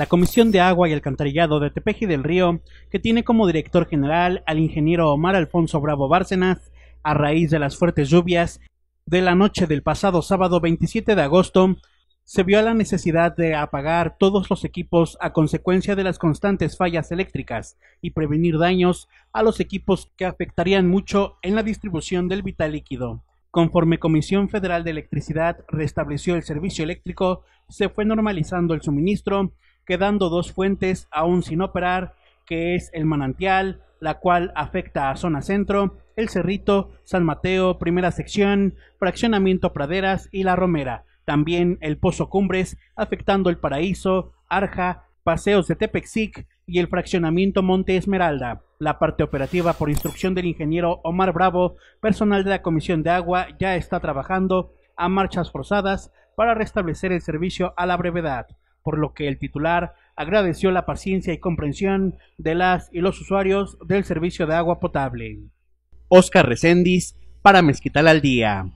la Comisión de Agua y Alcantarillado de Tepeji del Río, que tiene como director general al ingeniero Omar Alfonso Bravo Bárcenas, a raíz de las fuertes lluvias de la noche del pasado sábado 27 de agosto, se vio la necesidad de apagar todos los equipos a consecuencia de las constantes fallas eléctricas y prevenir daños a los equipos que afectarían mucho en la distribución del vital líquido. Conforme Comisión Federal de Electricidad restableció el servicio eléctrico, se fue normalizando el suministro quedando dos fuentes aún sin operar, que es el manantial, la cual afecta a zona centro, el Cerrito, San Mateo, primera sección, fraccionamiento Praderas y La Romera. También el Pozo Cumbres, afectando el Paraíso, Arja, Paseos de Tepexic y el fraccionamiento Monte Esmeralda. La parte operativa por instrucción del ingeniero Omar Bravo, personal de la Comisión de Agua, ya está trabajando a marchas forzadas para restablecer el servicio a la brevedad por lo que el titular agradeció la paciencia y comprensión de las y los usuarios del servicio de agua potable. Oscar Recendis para Mezquital al Día.